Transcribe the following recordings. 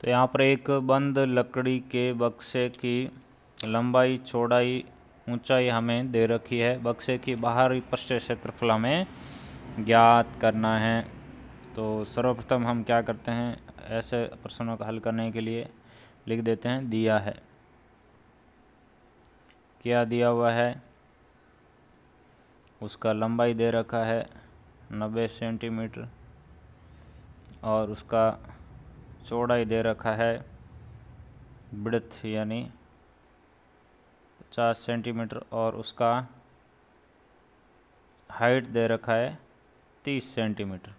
तो यहाँ पर एक बंद लकड़ी के बक्से की लंबाई चौड़ाई ऊंचाई हमें दे रखी है बक्से की बाहरी पश्चिम क्षेत्रफल हमें ज्ञात करना है तो सर्वप्रथम हम क्या करते हैं ऐसे प्रश्नों का हल करने के लिए लिख देते हैं दिया है क्या दिया हुआ है उसका लंबाई दे रखा है नब्बे सेंटीमीटर और उसका चौड़ाई दे रखा है ब्रथ यानी पचास सेंटीमीटर और उसका हाइट दे रखा है तीस सेंटीमीटर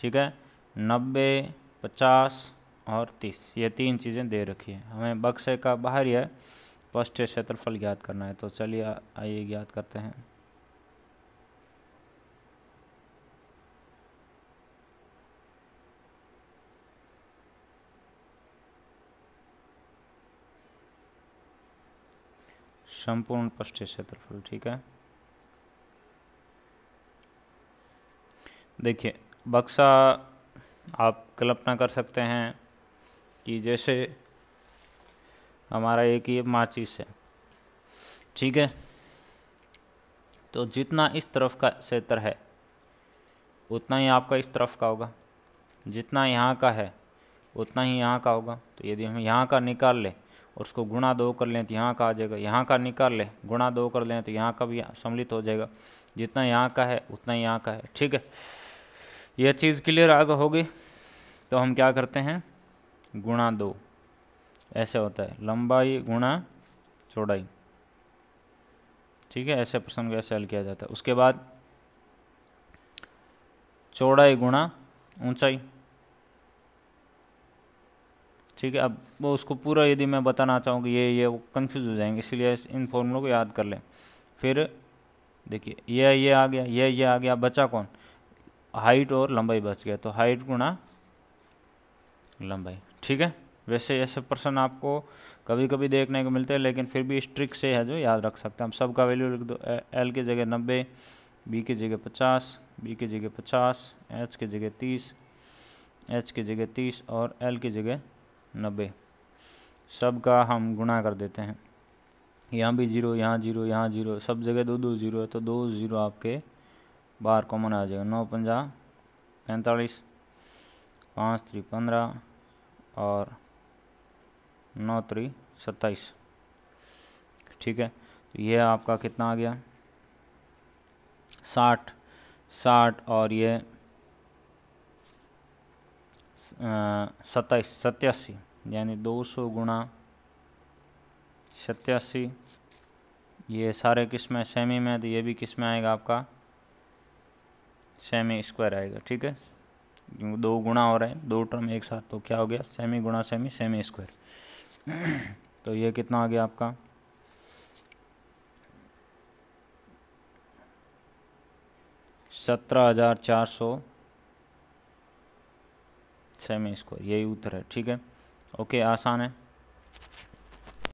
ठीक है नब्बे पचास और तीस ये तीन चीज़ें दे रखी हैं हमें बक्से का बाहर यह पृष्ठ क्षेत्रफल ज्ञात करना है तो चलिए आइए ज्ञात करते हैं संपूर्ण पृष्ठ क्षेत्रफल ठीक है देखिए बक्सा आप कल्पना कर सकते हैं कि जैसे हमारा एक ये माचिस है ठीक है तो जितना इस तरफ का क्षेत्र है उतना ही आपका इस तरफ का होगा जितना यहाँ का है उतना ही यहाँ का होगा तो यदि हम यहाँ का निकाल लें और उसको गुणा दो कर लें तो यहाँ का आ जाएगा यहाँ का निकाल लें गुणा दो कर लें तो यहाँ का भी सम्मिलित हो जाएगा जितना यहाँ का है उतना ही यहाँ का है ठीक है यह चीज़ क्लियर आगे होगी तो हम क्या करते हैं गुणा दो ऐसे होता है लंबाई गुणा चौड़ाई ठीक है ऐसे प्रश्न को ऐसे हल किया जाता है उसके बाद चौड़ाई गुणा ऊंचाई ठीक है अब वो उसको पूरा यदि मैं बताना चाहूँ कि ये ये वो कन्फ्यूज़ हो जाएंगे इसलिए इन फॉर्मूलों को याद कर लें फिर देखिए ये ये आ गया ये ये आ गया बचा कौन हाइट और लंबाई बच गया तो हाइट गुणा लंबाई ठीक है वैसे ऐसे प्रश्न आपको कभी कभी देखने को मिलते हैं लेकिन फिर भी स्ट्रिक से है जो याद रख सकते हैं हम सब का वैल्यू लिख दो एल की जगह नब्बे बी की जगह पचास बी की जगह पचास एच की जगह तीस एच की जगह तीस और एल की जगह नब्बे सब का हम गुणा कर देते हैं यहाँ भी जीरो यहाँ जीरो यहाँ जीरो सब जगह दो दो जीरो है तो दो जीरो आपके बाहर कॉमन आ जाएगा नौ पंजा पैंतालीस पाँच त्री पंद्रह और नौ त्री सत्ताईस ठीक है तो यह आपका कितना आ गया साठ साठ और ये सत्ताईस सत्यासी यानी दो सौ गुणा सत्यासी ये सारे किस्में सेमी में तो ये भी किस में आएगा आपका सेमी स्क्वायर आएगा ठीक है दो गुणा हो रहे हैं दो टर्म एक साथ तो क्या हो गया सेमी गुणा सेमी सेमी स्क्वायर तो ये कितना आ गया आपका सत्रह हज़ार चार सौ सेमी स्क्वायर यही उत्तर है ठीक है ओके आसान है